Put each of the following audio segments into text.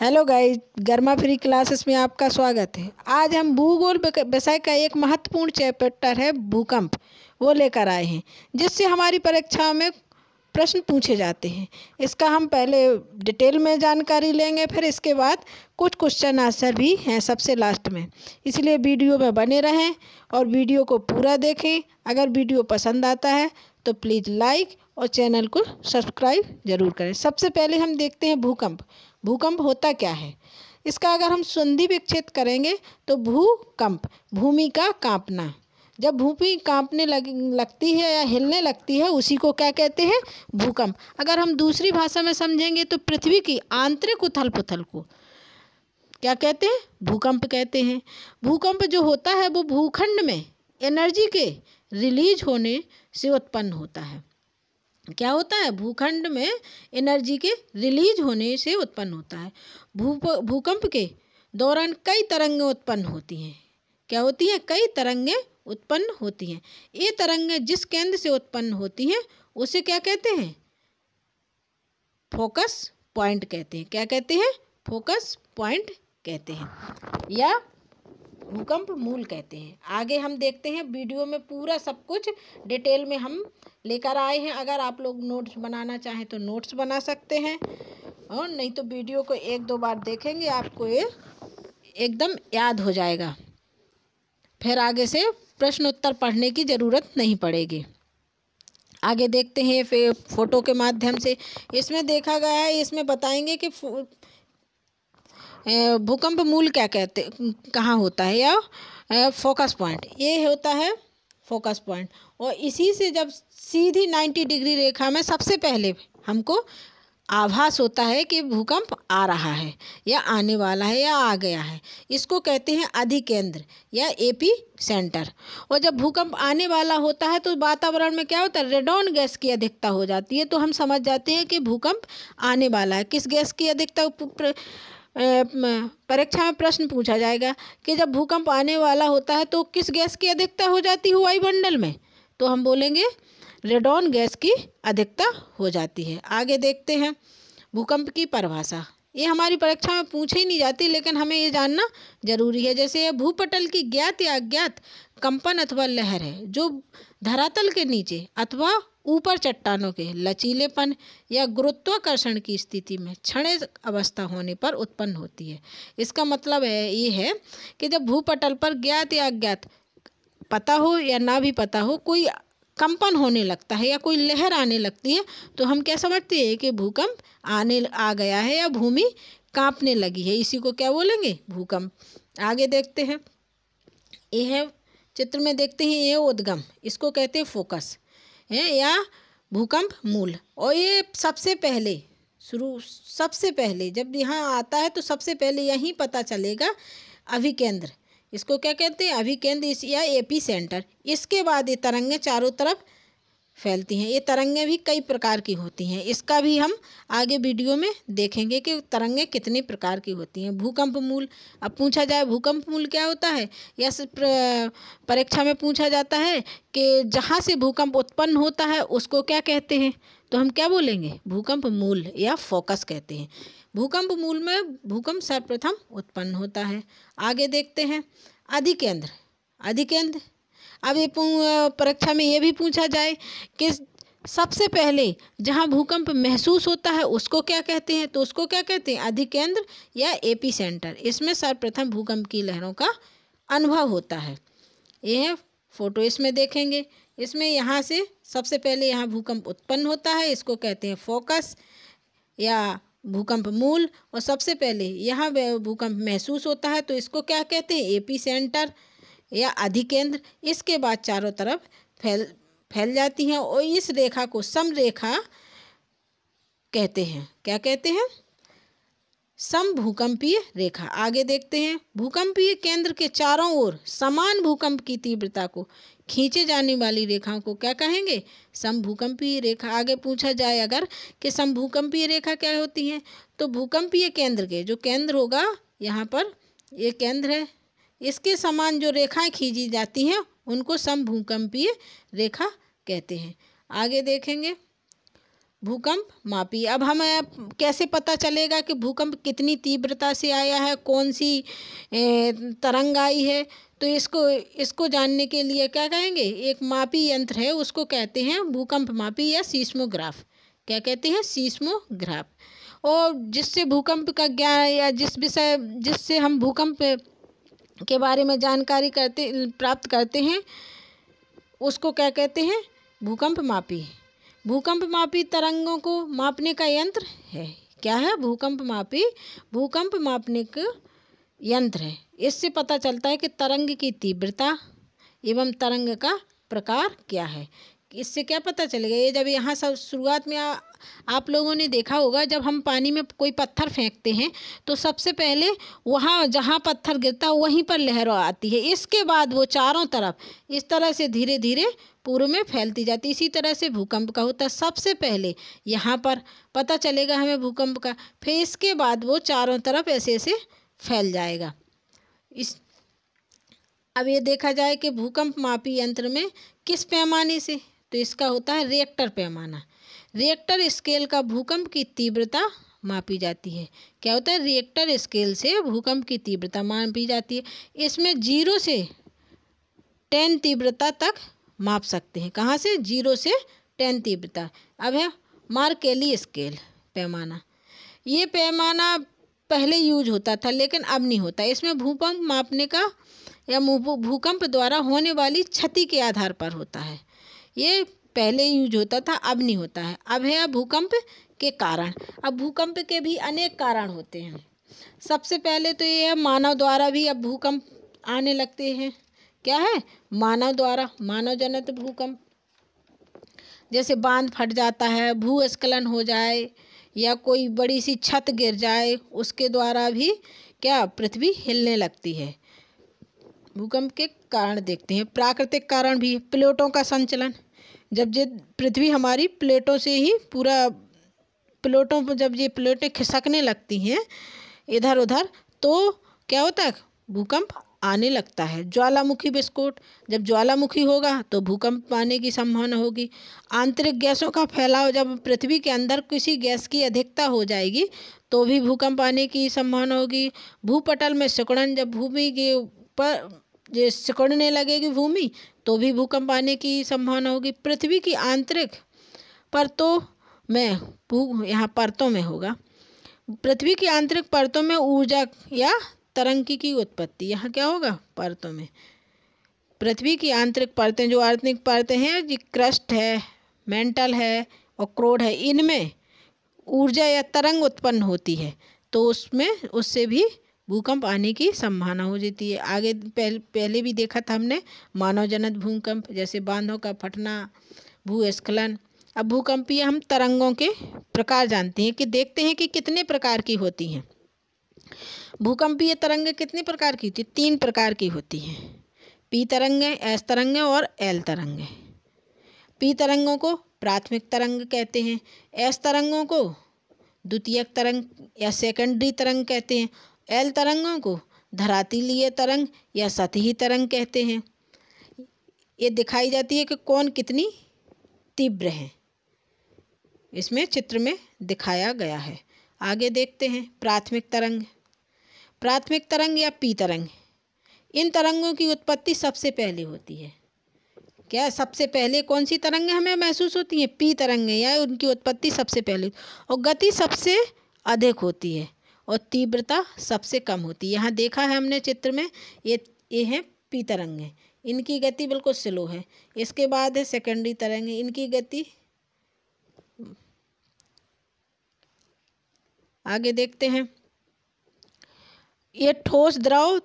hello guys गर्मा free classes में आपका स्वागत है आज हम भूगोल विषय का एक महत्वपूर्ण चैप्टर है भूकंप वो लेकर आए हैं जिससे हमारी परीक्षाओं में प्रश्न पूछे जाते हैं इसका हम पहले डिटेल में जानकारी लेंगे फिर इसके बाद कुछ क्वेश्चन आंसर भी हैं सबसे लास्ट में इसलिए वीडियो में बने रहें और वीडियो को पूरा देखें अगर वीडियो पसंद आता है तो प्लीज़ लाइक और चैनल को सब्सक्राइब जरूर करें सबसे पहले हम देखते हैं भूकंप भूकंप होता क्या है इसका अगर हम संधि विक्षेद करेंगे तो भूकंप भूमि का कांपना जब भूमि कांपने लग लगती है या हिलने लगती है उसी को क्या कहते हैं भूकंप अगर हम दूसरी भाषा में समझेंगे तो पृथ्वी की आंतरिक उथल पुथल को क्या कहते हैं भूकंप कहते हैं भूकंप जो होता है वो भूखंड में एनर्जी के रिलीज होने से उत्पन्न होता है क्या होता है भूखंड में एनर्जी के रिलीज होने से उत्पन्न होता है भूप भूकंप के दौरान कई तरंगें उत्पन्न होती हैं क्या होती हैं कई तरंगें उत्पन्न होती हैं ये तरंगें जिस केंद्र से उत्पन्न होती हैं उसे क्या कहते हैं फोकस पॉइंट कहते हैं क्या कहते हैं फोकस पॉइंट कहते हैं या भूकंप मूल कहते हैं आगे हम देखते हैं वीडियो में पूरा सब कुछ डिटेल में हम लेकर आए हैं अगर आप लोग नोट्स बनाना चाहें तो नोट्स बना सकते हैं और नहीं तो वीडियो को एक दो बार देखेंगे आपको ये एकदम याद हो जाएगा फिर आगे से प्रश्न उत्तर पढ़ने की ज़रूरत नहीं पड़ेगी आगे देखते हैं फिर फोटो के माध्यम से इसमें देखा गया है इसमें बताएंगे कि भूकंप मूल क्या कहते कहाँ होता है या फोकस पॉइंट ये होता है फोकस पॉइंट और इसी से जब सीधी नाइन्टी डिग्री रेखा में सबसे पहले हमको आभास होता है कि भूकंप आ रहा है या आने वाला है या आ गया है इसको कहते हैं अधिकेंद्र या एपी सेंटर और जब भूकंप आने वाला होता है तो वातावरण में क्या होता है रेडॉन गैस की अधिकता हो जाती है तो हम समझ जाते हैं कि भूकंप आने वाला है किस गैस की अधिकता परीक्षा में प्रश्न पूछा जाएगा कि जब भूकंप आने वाला होता है तो किस गैस की अधिकता हो जाती है वायुमंडल में तो हम बोलेंगे रेडॉन गैस की अधिकता हो जाती है आगे देखते हैं भूकंप की परिभाषा ये हमारी परीक्षा में ही नहीं जाती लेकिन हमें ये जानना जरूरी है जैसे यह भूपटल की ज्ञात या अज्ञात कंपन अथवा लहर है जो धरातल के नीचे अथवा ऊपर चट्टानों के लचीलेपन या गुरुत्वाकर्षण की स्थिति में क्षण अवस्था होने पर उत्पन्न होती है इसका मतलब है ये है कि जब भूपटल पर ज्ञात या अज्ञात पता हो या ना भी पता हो कोई कंपन होने लगता है या कोई लहर आने लगती है तो हम क्या समझते हैं कि भूकंप आने आ गया है या भूमि कांपने लगी है इसी को क्या बोलेंगे भूकंप आगे देखते हैं यह चित्र में देखते हैं ये उद्गम इसको कहते हैं फोकस हैं या भूकंप मूल और ये सबसे पहले शुरू सबसे पहले जब यहाँ आता है तो सबसे पहले यहीं पता चलेगा अभिकेंद्र इसको क्या कहते हैं अभिकेंद्र इस या एपी सेंटर इसके बाद ये तरंगें चारों तरफ फैलती हैं ये तरंगें भी कई प्रकार की होती हैं इसका भी हम आगे वीडियो में देखेंगे कि तरंगें कितने प्रकार की होती हैं भूकंप मूल अब पूछा जाए भूकंप मूल क्या होता है या परीक्षा में पूछा जाता है कि जहाँ से भूकंप उत्पन्न होता है उसको क्या कहते हैं तो हम क्या बोलेंगे भूकंप मूल या फोकस कहते हैं भूकंप मूल में भूकंप सर्वप्रथम उत्पन्न होता है आगे देखते हैं अधिकेंद्र अधिकेंद्र अभी परीक्षा में ये भी पूछा जाए कि सबसे पहले जहाँ भूकंप महसूस होता है उसको क्या कहते हैं तो उसको क्या कहते हैं अधिकेंद्र या एपी सेंटर इसमें सर्वप्रथम भूकंप की लहरों का अनुभव होता है यह फोटो इसमें देखेंगे इसमें यहाँ से सबसे पहले यहाँ भूकंप उत्पन्न होता है इसको कहते हैं फोकस या भूकंप मूल और सबसे पहले यहाँ भूकंप महसूस होता है तो इसको क्या कहते हैं एपी सेंटर या अधिकेंद्र इसके बाद चारों तरफ फैल फैल जाती हैं और इस रेखा को समरेखा कहते हैं क्या कहते हैं सम भूकंपीय रेखा आगे देखते हैं भूकंपीय केंद्र के चारों ओर समान भूकंप की तीव्रता को खींचे जाने वाली रेखाओं को क्या कहेंगे सम भूकंपीय रेखा आगे पूछा जाए अगर कि सम भूकंपीय रेखा क्या होती है तो भूकंपीय केंद्र के जो केंद्र होगा यहाँ पर ये केंद्र है इसके समान जो रेखाएं खींची जाती हैं उनको समभूकंपीय रेखा कहते हैं आगे देखेंगे भूकंप मापी अब हमें कैसे पता चलेगा कि भूकंप कितनी तीव्रता से आया है कौन सी तरंग आई है तो इसको इसको जानने के लिए क्या कहेंगे एक मापी यंत्र है उसको कहते हैं भूकंप मापी या सीस्मोग्राफ क्या कहते हैं सीस्मोग्राफ और जिससे भूकंप का ज्ञान या जिस विषय जिससे हम भूकंप के बारे में जानकारी करते प्राप्त करते हैं उसको क्या कहते हैं भूकंप मापी भूकंप मापी तरंगों को मापने का यंत्र है क्या है भूकंप मापी भूकंप मापने का यंत्र है इससे पता चलता है कि तरंग की तीव्रता एवं तरंग का प्रकार क्या है इससे क्या पता चलेगा ये जब यहाँ सब शुरुआत में आ, आप लोगों ने देखा होगा जब हम पानी में कोई पत्थर फेंकते हैं तो सबसे पहले वहाँ जहाँ पत्थर गिरता है वहीं पर लहर आती है इसके बाद वो चारों तरफ इस तरह से धीरे धीरे पूर्व में फैलती जाती इसी तरह से भूकंप का होता सबसे पहले यहाँ पर पता चलेगा हमें भूकंप का फिर इसके बाद वो चारों तरफ ऐसे ऐसे फैल जाएगा इस अब ये देखा जाए कि भूकंप मापी यंत्र में किस पैमाने से तो इसका होता है रिएक्टर पैमाना रिएक्टर स्केल का भूकंप की तीव्रता मापी जाती है क्या होता है रिएक्टर स्केल से भूकंप की तीव्रता मापी जाती है इसमें जीरो से टेन तीव्रता तक माप सकते हैं कहाँ से जीरो से टेन तीव्रता अब है मार्केली स्केल पैमाना ये पैमाना पहले यूज होता था लेकिन अब नहीं होता इसमें भूकंप मापने का या भूकंप द्वारा होने वाली क्षति के आधार पर होता है ये पहले यूज होता था अब नहीं होता है अब है भूकंप के कारण अब भूकंप के भी अनेक कारण होते हैं सबसे पहले तो ये है मानव द्वारा भी अब भूकंप आने लगते हैं क्या है मानव द्वारा मानव जनित भूकंप जैसे बांध फट जाता है भूस्खलन हो जाए या कोई बड़ी सी छत गिर जाए उसके द्वारा भी क्या पृथ्वी हिलने लगती है भूकंप के कारण देखते हैं प्राकृतिक कारण भी प्लेटों का संचलन जब ये पृथ्वी हमारी प्लेटों से ही पूरा प्लेटों पर जब ये प्लेटें खिसकने लगती हैं इधर उधर तो क्या होता है भूकंप आने लगता है ज्वालामुखी विस्फोट जब ज्वालामुखी होगा तो भूकंप आने की संभावना होगी आंतरिक गैसों का फैलाव जब पृथ्वी के अंदर किसी गैस की अधिकता हो जाएगी तो भी भूकंप आने की संभावना होगी भूपटल में सिकुड़न जब भूमि के ऊपर जो सिकुड़ने लगेगी भूमि तो भी भूकंप आने की संभावना होगी पृथ्वी की आंतरिक परतों में भू यहाँ परतों में होगा पृथ्वी की आंतरिक परतों में ऊर्जा या तरंगी की उत्पत्ति यहाँ क्या होगा परतों में पृथ्वी की आंतरिक परतें जो आर्थिक परतें हैं जी क्रस्ट है मेंटल है और क्रोड है इनमें ऊर्जा या तरंग उत्पन्न होती है तो उसमें उससे भी भूकंप आने की संभावना हो जाती है आगे पहले पहले भी देखा था हमने मानव जनित भूकंप जैसे बांधों का फटना भूस्खलन अब ये हम तरंगों के प्रकार जानते हैं कि देखते हैं कि कितने प्रकार की होती हैं भूकंपीय तरंगें कितने प्रकार की होती है तीन प्रकार की होती हैं पी तरंगें एस तरंगें और एल तरंगें पी तरंगों को प्राथमिक तरंग कहते हैं एस तरंगों को द्वितीयक तरंग या सेकेंडरी तरंग कहते हैं एल तरंगों को धरातीलीय तरंग या सतही तरंग कहते हैं ये दिखाई जाती है कि कौन कितनी तीव्र है इसमें चित्र में दिखाया गया है आगे देखते हैं प्राथमिक तरंग प्राथमिक तरंग या पी तरंग इन तरंगों की उत्पत्ति सबसे पहले होती है क्या सबसे पहले कौन सी तरंगें हमें महसूस होती हैं पी तरंगें या उनकी उत्पत्ति सबसे पहले और गति सबसे अधिक होती है और तीव्रता सबसे कम होती है यहाँ देखा है हमने चित्र में ये ये हैं पी तरंगें इनकी गति बिल्कुल स्लो है इसके बाद है सेकेंडरी तरंगें इनकी गति आगे देखते हैं ये ठोस द्रव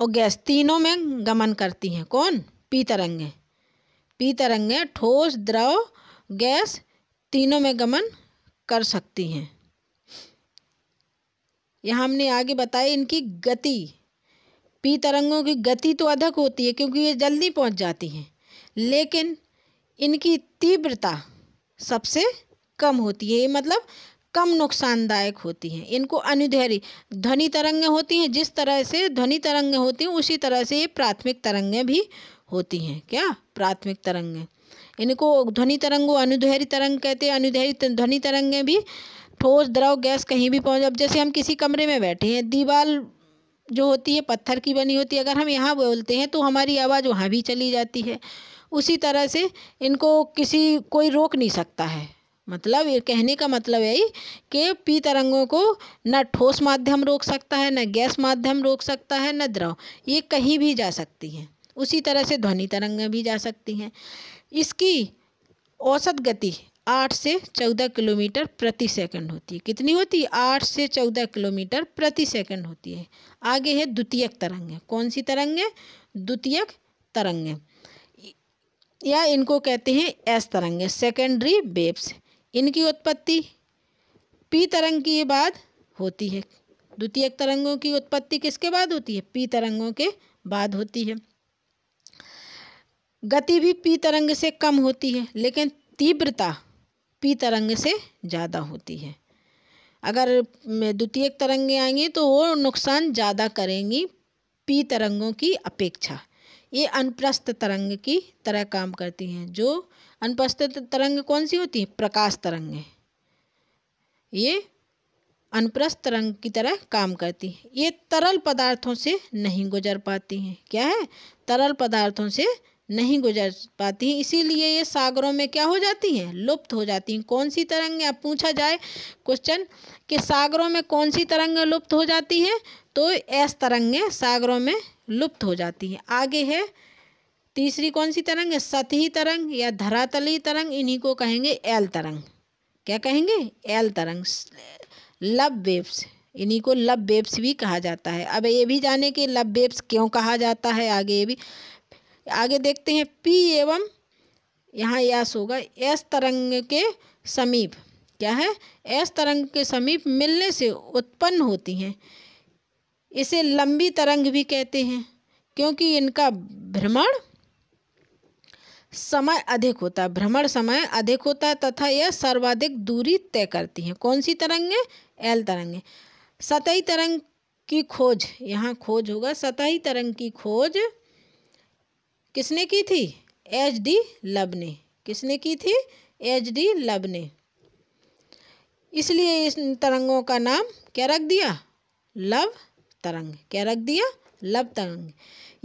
और गैस तीनों में गमन करती हैं कौन पी तरंगें पी तरंगें ठोस द्रव गैस तीनों में गमन कर सकती हैं यहाँ हमने आगे बताया इनकी गति पी तरंगों की गति तो अधिक होती है क्योंकि ये जल्दी पहुँच जाती हैं लेकिन इनकी तीव्रता सबसे कम होती है ये मतलब कम नुकसानदायक होती हैं इनको अनुधैर्य ध्वनि तरंगें होती हैं जिस तरह से ध्वनि तरंगें होती हैं उसी तरह से ये प्राथमिक तरंगें भी होती हैं क्या प्राथमिक तरंगें इनको ध्वनि तरंगों अनुधैर्य तरंग कहते हैं अनुधैर्य ध्वनि तरंगें भी ठोस द्रव गैस कहीं भी पहुँच अब जैसे हम किसी कमरे में बैठे हैं दीवार जो होती है पत्थर की बनी होती है अगर हम यहाँ बोलते हैं तो हमारी आवाज़ वहाँ भी चली जाती है उसी तरह से इनको किसी कोई रोक नहीं सकता है मतलब ये कहने का मतलब यही कि पी तरंगों को न ठोस माध्यम रोक सकता है न गैस माध्यम रोक सकता है न द्रव ये कहीं भी जा सकती हैं उसी तरह से ध्वनि तरंगें भी जा सकती हैं इसकी औसत गति आठ से चौदह किलोमीटर प्रति सेकंड होती है कितनी होती है आठ से चौदह किलोमीटर प्रति सेकंड होती है आगे है द्वितीयक तरंगें कौन सी तरंगें द्वितीयक तरंगें या इनको कहते हैं एस तरंगें सेकेंडरी वेब्स इनकी उत्पत्ति पी तरंग के बाद होती है द्वितीयक तरंगों की उत्पत्ति किसके बाद होती है पी तरंगों के बाद होती है गति भी पी तरंग से कम होती है लेकिन तीव्रता पी तरंग से ज़्यादा होती है अगर द्वितीय तरंगें आएंगी तो वो नुकसान ज़्यादा करेंगी पी तरंगों की अपेक्षा ये अनप्रस्थ तरंग की तरह काम करती हैं जो अनप्रस्थ तरंग कौन सी होती है प्रकाश तरंगें ये अनप्रस्थ तरंग की तरह काम करती हैं ये तरल पदार्थों से नहीं गुजर पाती हैं क्या है तरल पदार्थों से नहीं गुजर पाती इसीलिए ये सागरों में क्या हो जाती हैं लुप्त हो जाती हैं कौन सी तरंगें अब पूछा जाए क्वेश्चन कि सागरों में कौन सी तरंगें लुप्त हो जाती हैं तो ऐस तरंगें सागरों में लुप्त हो जाती हैं आगे है तीसरी कौन सी तरंग है सतही तरंग या धरातली तरंग इन्हीं को कहेंगे एल तरंग क्या कहेंगे एल तरंग लब वेव्स इन्हीं को लब वेब्स भी कहा जाता है अब ये भी जाने कि लब वेब्स क्यों कहा जाता है आगे ये भी आगे देखते हैं पी एवं यहाँ यस होगा एस तरंग के समीप क्या है एस तरंग के समीप मिलने से उत्पन्न होती हैं इसे लंबी तरंग भी कहते हैं क्योंकि इनका भ्रमण समय अधिक होता है भ्रमण समय अधिक होता है तथा यह सर्वाधिक दूरी तय करती हैं कौन सी तरंगे एल तरंगे सतही तरंग की खोज यहाँ खोज होगा सतही तरंग की खोज किसने की थी एच डी लब ने किसने की थी एच डी लब ने इसलिए इस तरंगों का नाम क्या रख दिया लव तरंग क्या रख दिया लव तरंग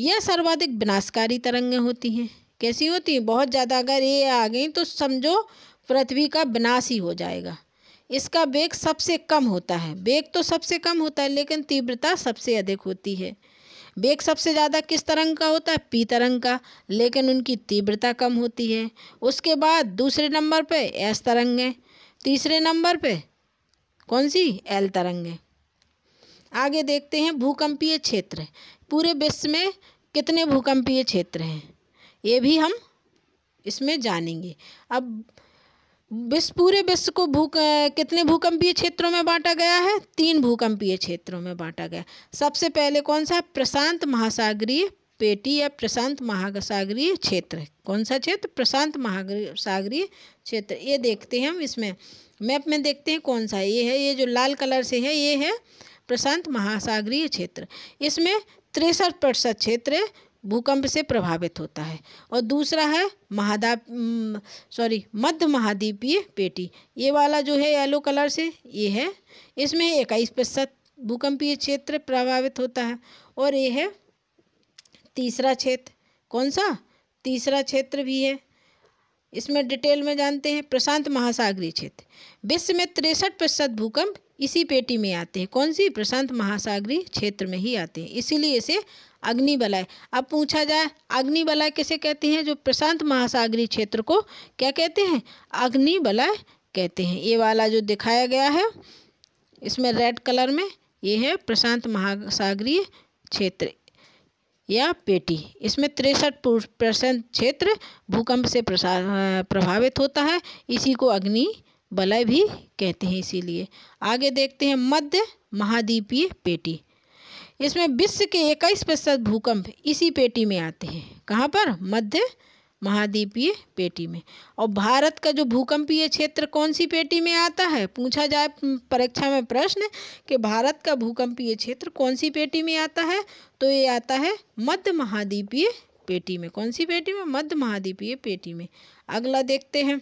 यह सर्वाधिक विनाशकारी तरंगें होती हैं कैसी होती हैं बहुत ज़्यादा अगर ये आ गई तो समझो पृथ्वी का विनाश ही हो जाएगा इसका वेग सबसे कम होता है वेग तो सबसे कम होता है लेकिन तीव्रता सबसे अधिक होती है वेग सबसे ज़्यादा किस तरंग का होता है पी तरंग का लेकिन उनकी तीव्रता कम होती है उसके बाद दूसरे नंबर पे एस तरंग है तीसरे नंबर पे कौन सी एल तरंग है आगे देखते हैं भूकंपीय क्षेत्र पूरे विश्व में कितने भूकंपीय क्षेत्र हैं ये भी हम इसमें जानेंगे अब विश्व पूरे विश्व को भूक कितने भूकंपीय क्षेत्रों में बांटा गया है तीन भूकंपीय क्षेत्रों में बांटा गया सबसे पहले कौन सा है प्रशांत महासागरीय पेटी या प्रशांत महासागरीय क्षेत्र कौन सा क्षेत्र प्रशांत महासागरीय क्षेत्र ये देखते हैं हम इसमें मैप में देखते हैं कौन सा ये है ये जो लाल कलर से है ये है प्रशांत महासागरीय क्षेत्र इसमें तिरसठ प्रतिशत क्षेत्र भूकंप से प्रभावित होता है और दूसरा है महादाप सॉरी मध्य महाद्वीपीय पेटी ये वाला जो है येलो कलर से ये है इसमें इक्कीस प्रतिशत भूकंपीय क्षेत्र प्रभावित होता है और ये है तीसरा क्षेत्र कौन सा तीसरा क्षेत्र भी है इसमें डिटेल में जानते हैं प्रशांत महासागरीय क्षेत्र विश्व में तिरसठ प्रतिशत भूकंप इसी पेटी में आते हैं कौन सी प्रशांत महासागरीय क्षेत्र में ही आते हैं इसीलिए इसे अग्नि बलय अब पूछा जाए अग्नि बलय किसे कहते हैं जो प्रशांत महासागरी क्षेत्र को क्या कहते हैं अग्नि बलय कहते हैं ये वाला जो दिखाया गया है इसमें रेड कलर में ये है प्रशांत महासागरीय क्षेत्र या पेटी इसमें तिरसठ परसेंट क्षेत्र भूकंप से प्रभावित होता है इसी को अग्नि बलय भी कहते हैं इसीलिए आगे देखते हैं मध्य महाद्वीपीय पेटी इसमें विश्व के इक्कीस प्रतिशत भूकंप इसी पेटी में आते हैं कहाँ पर मध्य महाद्वीपीय पेटी में और भारत का जो भूकंपीय क्षेत्र कौन सी पेटी में आता है पूछा जाए परीक्षा में प्रश्न कि भारत का भूकंपीय क्षेत्र कौन सी पेटी में आता है तो ये आता है मध्य महाद्वीपीय पेटी में कौन सी पेटी में मध्य महाद्वीपीय पेटी में अगला देखते हैं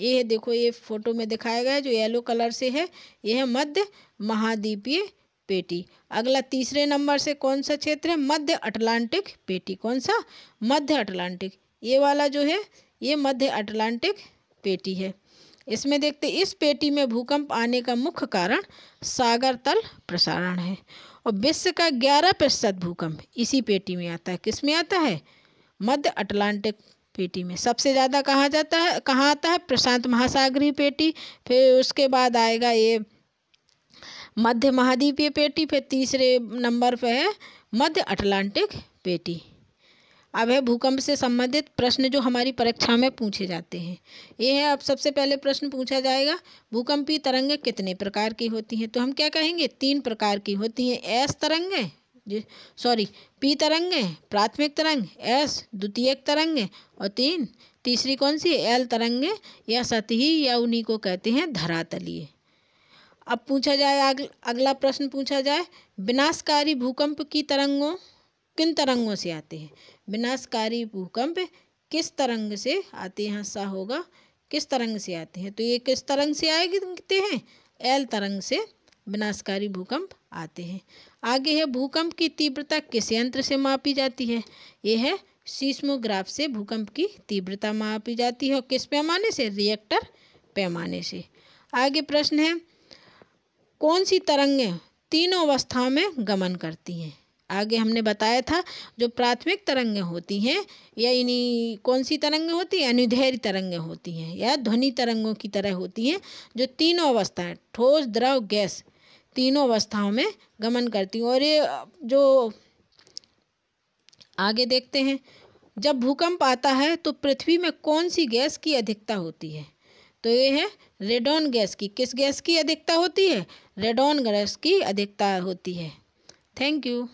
ये देखो ये फोटो में दिखाया गया है जो येलो कलर से है यह है मध्य महाद्वीपीय पेटी अगला तीसरे नंबर से कौन सा क्षेत्र है मध्य अटलांटिक पेटी कौन सा मध्य अटलांटिक ये वाला जो है ये मध्य अटलांटिक पेटी है इसमें देखते इस पेटी में भूकंप आने का मुख्य कारण सागर तल प्रसारण है और विश्व का ग्यारह प्रतिशत भूकंप इसी पेटी में आता है किस में आता है मध्य अटलांटिक पेटी में सबसे ज़्यादा कहा जाता है कहाँ आता है प्रशांत महासागरीय पेटी फिर उसके बाद आएगा ये मध्य महाद्वीपीय पेटी फिर तीसरे नंबर पर है मध्य अटलांटिक पेटी अब है भूकंप से संबंधित प्रश्न जो हमारी परीक्षा में पूछे जाते हैं ये है अब सबसे पहले प्रश्न पूछा जाएगा भूकंपीय तरंगें कितने प्रकार की होती हैं तो हम क्या कहेंगे तीन प्रकार की होती हैं एस तरंगें सॉरी पी तरंगें प्राथमिक तरंग एस द्वितीयक तरंगें और तीन तीसरी कौन सी एल तरंगें या सतही या उन्हीं को कहते हैं धरातलीय अब पूछा जाए अग, अगला प्रश्न पूछा जाए विनाशकारी भूकंप की तरंगों किन तरंगों से आते हैं विनाशकारी भूकंप किस तरंग से आते हैं सा होगा किस तरंग से आते हैं तो ये किस तरंग से आएते हैं एल तरंग से विनाशकारी भूकंप आते हैं आगे है भूकंप की तीव्रता किस यंत्र से मापी जाती है ये है सीस्मोग्राफ से भूकंप की तीव्रता मापी जाती है और किस पैमाने से रिएक्टर पैमाने से आगे प्रश्न है कौन सी तरंगें तीनों अवस्थाओं में गमन करती हैं आगे हमने बताया था जो प्राथमिक तरंगें होती हैं या इन्हीं कौन सी तरंगें होती हैं अनुधैर्य तरंगें होती हैं या ध्वनि तरंगों की तरह होती हैं जो तीनों अवस्थाएं ठोस द्रव गैस तीनों अवस्थाओं में गमन करती हैं और ये जो आगे देखते हैं जब भूकंप आता है तो पृथ्वी में कौन सी गैस की अधिकता होती है तो ये है रेडॉन गैस की किस गैस की अधिकता होती है रेडॉन गैस की अधिकता होती है थैंक यू